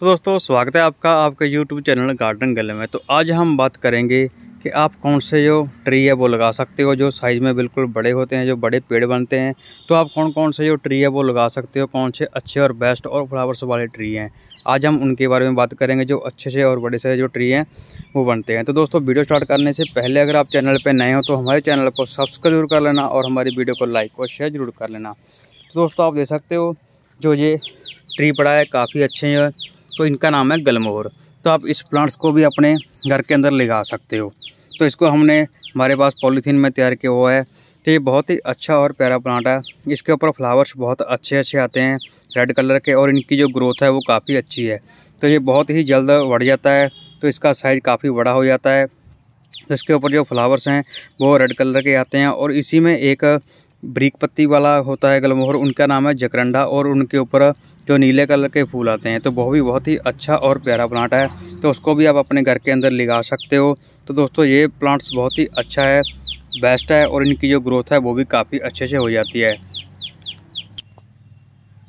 तो दोस्तों स्वागत है आपका आपके यूट्यूब चैनल गार्डन गले में तो आज हम बात करेंगे कि आप कौन से जो ट्री है वो लगा सकते हो जो साइज़ में बिल्कुल बड़े होते हैं जो बड़े पेड़ बनते हैं तो आप कौन कौन से जो ट्री है वो लगा सकते हो कौन से अच्छे और बेस्ट और फ्लावर्स वाले ट्री हैं आज हम उनके बारे में बात करेंगे जो अच्छे से और बड़े से जो ट्री हैं वो बनते हैं तो दोस्तों वीडियो स्टार्ट करने से पहले अगर आप चैनल पर नए हो तो हमारे चैनल को सब्सक्राइब जरूर कर लेना और हमारी वीडियो को लाइक और शेयर जरूर कर लेना तो दोस्तों आप देख सकते हो जो ये ट्री पड़ा है काफ़ी अच्छे हैं तो इनका नाम है गलमोहर तो आप इस प्लांट्स को भी अपने घर के अंदर लगा सकते हो तो इसको हमने हमारे पास पॉलीथीन में तैयार किया हुआ है तो ये बहुत ही अच्छा और प्यारा प्लांट है इसके ऊपर फ्लावर्स बहुत अच्छे अच्छे आते हैं रेड कलर के और इनकी जो ग्रोथ है वो काफ़ी अच्छी है तो ये बहुत ही जल्द बढ़ जाता है तो इसका साइज़ काफ़ी बड़ा हो जाता है तो इसके ऊपर जो फ्लावर्स हैं वो रेड कलर के आते हैं और इसी में एक ब्रिक पत्ती वाला होता है गलमोहर उनका नाम है जकरंडा और उनके ऊपर जो नीले कलर के फूल आते हैं तो वो भी बहुत ही अच्छा और प्यारा प्लांट है तो उसको भी आप अपने घर के अंदर लगा सकते हो तो दोस्तों ये प्लांट्स बहुत ही अच्छा है बेस्ट है और इनकी जो ग्रोथ है वो भी काफ़ी अच्छे से हो जाती है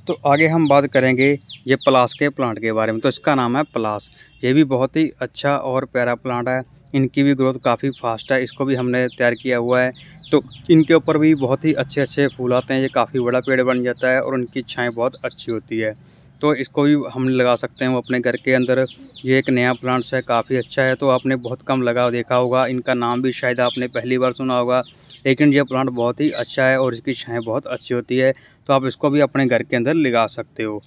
तो आगे हम बात करेंगे ये पलास के प्लांट के बारे में तो इसका नाम है पलास ये भी बहुत ही अच्छा और प्यारा प्लांट है इनकी भी ग्रोथ काफ़ी फास्ट है इसको भी हमने तैयार किया हुआ है तो इनके ऊपर भी बहुत ही अच्छे अच्छे फूल आते हैं ये काफ़ी बड़ा पेड़ बन जाता है और उनकी छाएँ बहुत अच्छी होती है तो इसको भी हम लगा सकते हैं अपने घर के अंदर ये एक नया प्लांट्स है काफ़ी अच्छा है तो आपने बहुत कम लगा देखा होगा इनका नाम भी शायद आपने पहली बार सुना होगा लेकिन यह प्लांट बहुत ही अच्छा है और इसकी छाएँ बहुत अच्छी होती है तो आप इसको भी अपने घर के अंदर लगा सकते हो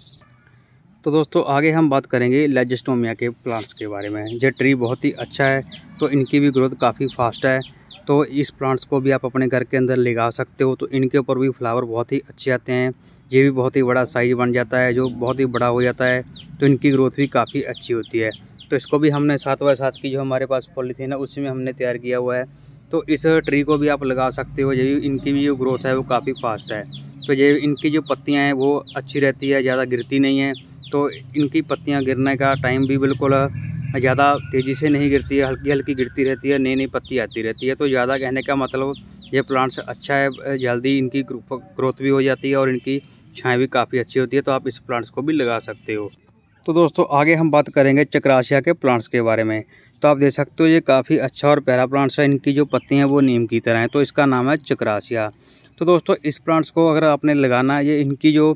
तो दोस्तों आगे हम बात करेंगे लेजिस्टोमिया के प्लांट्स के बारे में ये ट्री बहुत ही अच्छा है तो इनकी भी ग्रोथ काफ़ी फास्ट है तो इस प्लांट्स को भी आप अपने घर के अंदर लगा सकते हो तो इनके ऊपर भी फ्लावर बहुत ही अच्छे आते हैं ये भी बहुत ही बड़ा साइज बन जाता है जो बहुत ही बड़ा हो जाता है तो इनकी ग्रोथ भी काफ़ी अच्छी होती है तो इसको भी हमने सात बाय सात की जो हमारे पास पॉलीथीन है उसी में हमने तैयार किया हुआ है तो इस ट्री को भी आप लगा सकते हो ये इनकी भी जो ग्रोथ है वो काफ़ी फास्ट है तो ये इनकी जो पत्तियाँ हैं वो अच्छी रहती है ज़्यादा गिरती नहीं है तो इनकी पत्तियाँ गिरने का टाइम भी बिल्कुल ज़्यादा तेज़ी से नहीं गिरती है हल्की हल्की गिरती रहती है नई नई पत्ती आती रहती है तो ज़्यादा कहने का मतलब ये प्लांट्स अच्छा है जल्दी इनकी ग्रोथ भी हो जाती है और इनकी छाएँ भी काफ़ी अच्छी होती है तो आप इस प्लांट्स को भी लगा सकते हो तो दोस्तों आगे हम बात करेंगे चक्राशिया के प्लांट्स के बारे में तो आप देख सकते हो ये काफ़ी अच्छा और प्यारा प्लांट्स है इनकी जो पत्ती हैं वो नीम की तरह हैं तो इसका नाम है चक्राशिया तो दोस्तों इस प्लांट्स को अगर आपने लगाना है ये इनकी जो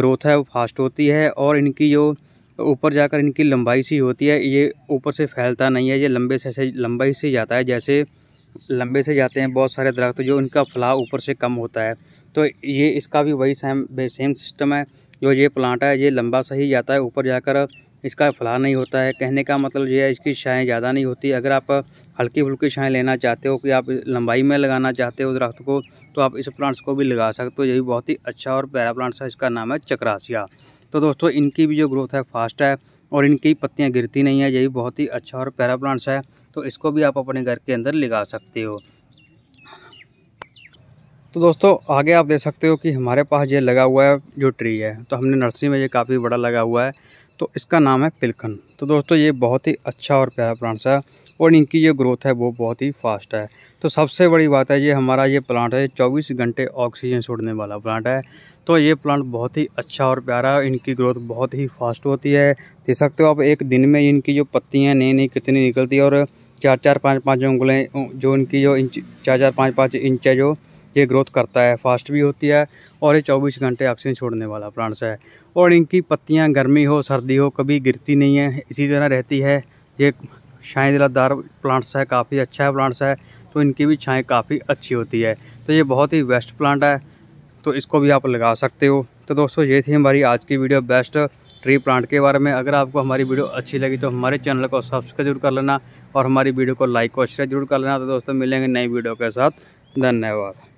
ग्रोथ है वो फास्ट होती है और इनकी जो ऊपर जाकर इनकी लंबाई सी होती है ये ऊपर से फैलता नहीं है ये लंबे से ऐसे लंबाई से जाता है जैसे लंबे से जाते हैं बहुत सारे दरख्त जो इनका फलाव ऊपर से कम होता है तो ये इसका भी वही सेम सेम सिस्टम है जो ये प्लांट है ये लंबा सा ही जाता है ऊपर जाकर इसका फलाह नहीं होता है कहने का मतलब ये है इसकी छाएँ ज़्यादा नहीं होती अगर आप हल्की फुल्की छाएँ लेना चाहते हो कि आप लंबाई में लगाना चाहते हो दरख्त को तो आप इस प्लांट्स को भी लगा सकते हो ये भी बहुत ही अच्छा और प्यारा प्लांट्स है इसका नाम है चक्रासिया तो दोस्तों इनकी भी जो ग्रोथ है फास्ट है और इनकी पत्तियाँ गिरती नहीं है ये भी बहुत ही अच्छा और प्यारा प्लांट्स है तो इसको भी आप अपने घर के अंदर लगा सकते हो तो दोस्तों आगे आप देख सकते हो कि हमारे पास ये लगा हुआ है जो ट्री है तो हमने नर्सरी में ये काफ़ी बड़ा लगा हुआ है तो इसका नाम है पिलखन तो दोस्तों ये बहुत ही अच्छा और प्यारा प्लांट्स है और इनकी जो ग्रोथ है वो बहुत ही फास्ट है तो सबसे बड़ी बात है ये हमारा ये प्लांट है चौबीस घंटे ऑक्सीजन छोड़ने वाला प्लांट है तो ये प्लांट बहुत ही अच्छा और प्यारा है इनकी ग्रोथ बहुत ही फास्ट होती है देख सकते हो आप एक दिन में इनकी जो पत्तियाँ नई नई कितनी निकलती है और चार चार पाँच पाँच उंगलें जो इनकी जो इंच चार चार पाँच पाँच इंच है जो ये ग्रोथ करता है फास्ट भी होती है और ये 24 घंटे ऑक्सीजन छोड़ने वाला प्लांट्स है और इनकी पत्तियाँ गर्मी हो सर्दी हो कभी गिरती नहीं है इसी तरह रहती है ये छाई दिलादार प्लांट्स है काफ़ी अच्छा है प्लांट्स है तो इनकी भी छाई काफ़ी अच्छी होती है तो ये बहुत ही बेस्ट प्लांट है तो इसको भी आप लगा सकते हो तो दोस्तों ये थी हमारी आज की वीडियो बेस्ट ट्री प्लांट के बारे में अगर आपको हमारी वीडियो अच्छी लगी तो हमारे चैनल को सब्सक्राइब जरूर कर लेना और हमारी वीडियो को लाइक और शेयर जरूर कर लेना तो दोस्तों मिलेंगे नई वीडियो के साथ धन्यवाद